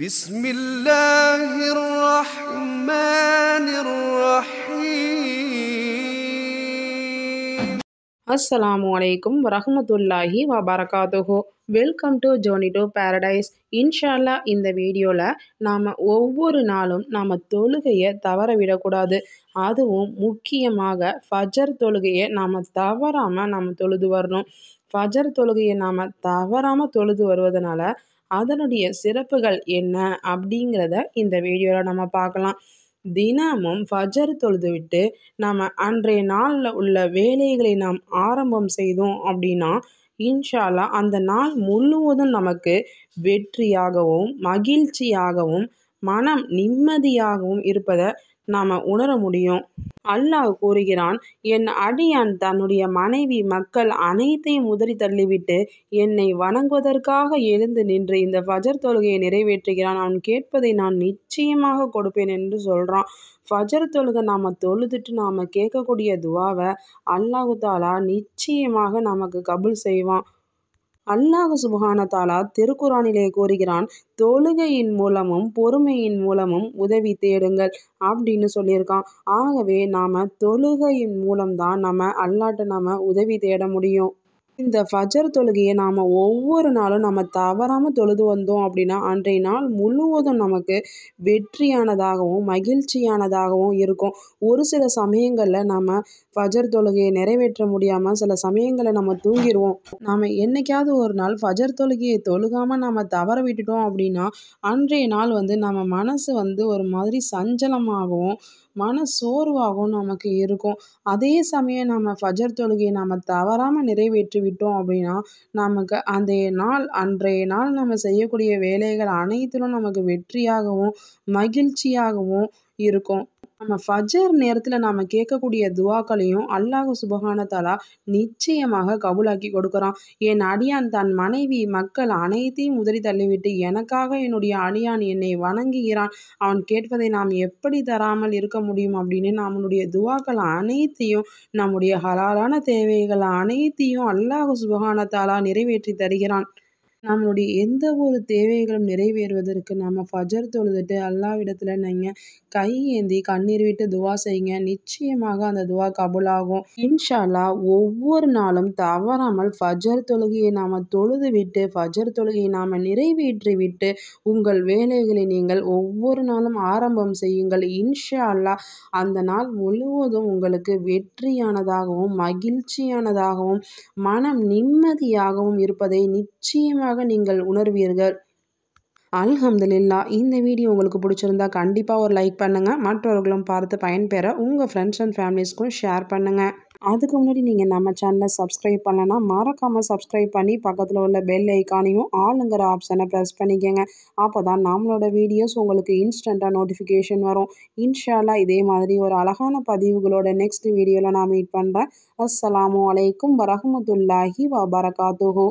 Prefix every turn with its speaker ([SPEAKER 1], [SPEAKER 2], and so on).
[SPEAKER 1] بسم الله الرحمن الرحيم السلام عليكم ورحمة الله وبركاته welcome to ஜோனிடோ paradise இன்ஷால்லா இந்த வீடியோவில் நாம் ஒவ்வொரு நாளும் நாம் தொழுகையை தவற விடக்கூடாது அதுவும் முக்கியமாக ஃபஜர் தொழுகையை நாம் தவறாமல் நாம் தொழுது வரணும் ஃபஜர் தொழுகையை நாம் தவறாமல் தொழுது வருவதனால அதனுடைய சிறப்புகள் என்ன அப்படிங்கிறத இந்த வீடியோவில் நம்ம பார்க்கலாம் தினமும் ஃபஜர் தொழுதுவிட்டு நம்ம அன்றைய நாளில் உள்ள வேலைகளை நாம் ஆரம்பம் செய்தோம் அப்படின்னா இன்ஷால்லா அந்த நாள் முழுவதும் நமக்கு வெற்றியாகவும் மகிழ்ச்சியாகவும் மனம் நிம்மதியாகவும் இருப்பதை நாம் உணர முடியும் அல்லாஹ் கூறுகிறான் என் அடியான் தன்னுடைய மனைவி மக்கள் அனைத்தையும் உதறி தள்ளிவிட்டு என்னை வணங்குவதற்காக எழுந்து நின்று இந்த ஃபஜர் தொழுகையை நிறைவேற்றுகிறான் அவன் கேட்பதை நான் நிச்சயமாக கொடுப்பேன் என்று சொல்கிறான் ஃபஜர் தொழுகை நாம் தொழுதுட்டு நாம் கேட்கக்கூடிய துவாவை அல்லாஹு தாலா நிச்சயமாக நமக்கு கபுல் செய்வான் அல்லாஹ் சுபஹானதாலா திருக்குறானிலே கூறுகிறான் தொழுகையின் மூலமும் பொறுமையின் மூலமும் உதவி தேடுங்கள் அப்படின்னு சொல்லியிருக்கான் ஆகவே நாம் தொழுகையின் மூலம்தான் நம்ம அல்லாட்ட நாம உதவி தேட முடியும் இந்த ஃபஜர் தொழுகையை நாம் ஒவ்வொரு நாளும் நம்ம தவறாமல் தொழுது வந்தோம் அப்படின்னா அன்றைய நாள் முழுவதும் நமக்கு வெற்றியானதாகவும் மகிழ்ச்சியானதாகவும் இருக்கும் ஒரு சில சமயங்களில் நம்ம ஃபஜர் தொழுகையை நிறைவேற்ற முடியாமல் சில சமயங்களை நம்ம தூங்கிடுவோம் நாம் என்றைக்காவது ஒரு நாள் ஃபஜர் தொழுகையை தொழுகாமல் நம்ம தவற விட்டுட்டோம் அப்படின்னா அன்றைய நாள் வந்து நம்ம மனசு வந்து ஒரு மாதிரி சஞ்சலமாகவும் மன சோர்வாகவும் நமக்கு இருக்கும் அதே சமயம் நம்ம ஃபஜர் தொழுகையை நம்ம தவறாமல் நிறைவேற்றி விட்டோம் அப்படின்னா நமக்கு அந்த நாள் அன்றைய நாள் நம்ம செய்யக்கூடிய வேலைகள் அனைத்திலும் நமக்கு வெற்றியாகவும் மகிழ்ச்சியாகவும் இருக்கும் நம்ம ஃபஜர் நேரத்தில் நாம் கேட்கக்கூடிய துவாக்களையும் அல்லாஹு சுபகானத்தாலா நிச்சயமாக கபுலாக்கி கொடுக்குறான் என் அடியான் தன் மனைவி மக்கள் அனைத்தையும் உதறி தள்ளிவிட்டு எனக்காக என்னுடைய அடியான் என்னை வணங்குகிறான் அவன் கேட்பதை நாம் எப்படி தராமல் இருக்க முடியும் அப்படின்னு நம்மளுடைய துவாக்கள் அனைத்தையும் நம்முடைய ஹலாலான தேவைகள் அனைத்தையும் அல்லாஹு சுபகானத்தாலா நிறைவேற்றி தருகிறான் நம்மளுடைய எந்த ஒரு தேவைகளும் நிறைவேறுவதற்கு நம்ம ஃபஜர் தொழுதுட்டு அல்லாவிடத்தில் நீங்கள் கை ஏந்தி கண்ணீர் விட்டு துவா செய்யுங்க நிச்சயமாக அந்த துவா கபுலாகும் அல்லாஹ் ஒவ்வொரு நாளும் தவறாமல் ஃபஜர் தொழுகையை நாம் தொழுது விட்டு ஃபஜர் தொழுகையை நாம் நிறைவேற்றி விட்டு உங்கள் வேலைகளை நீங்கள் ஒவ்வொரு நாளும் ஆரம்பம் செய்யுங்கள் இன்ஷா அல்லாஹ் அந்த நாள் முழுவதும் உங்களுக்கு வெற்றியானதாகவும் மகிழ்ச்சியானதாகவும் மனம் நிம்மதியாகவும் இருப்பதை நிச்சயமாக நிச்சயமாக நீங்கள் உணர்வீர்கள் அல்ஹம்துலில்லா இந்த வீடியோ உங்களுக்கு பிடிச்சிருந்தா கண்டிப்பாக ஒரு லைக் பண்ணுங்கள் மற்றவர்களும் பார்த்து பயன்பெற உங்கள் ஃப்ரெண்ட்ஸ் அண்ட் ஃபேமிலிஸ்க்கும் ஷேர் பண்ணுங்கள் அதுக்கு முன்னாடி நீங்கள் நம்ம சேனலை சப்ஸ்கிரைப் பண்ணலைன்னா மறக்காமல் சப்ஸ்கிரைப் பண்ணி பக்கத்தில் உள்ள பெல் ஐக்கானையும் ஆளுங்கிற ஆப்ஷனை ப்ரெஸ் பண்ணிக்கோங்க அப்போ தான் நம்மளோட வீடியோஸ் உங்களுக்கு இன்ஸ்டண்ட்டாக நோட்டிஃபிகேஷன் வரும் இன்ஷால்லா இதே மாதிரி ஒரு அழகான பதிவுகளோட நெக்ஸ்ட் வீடியோவில் நான் மீட் பண்ணுறேன் அஸ்லாம் வலைக்கம் வரமத்துல்லாஹி வபரகாத்துஹூ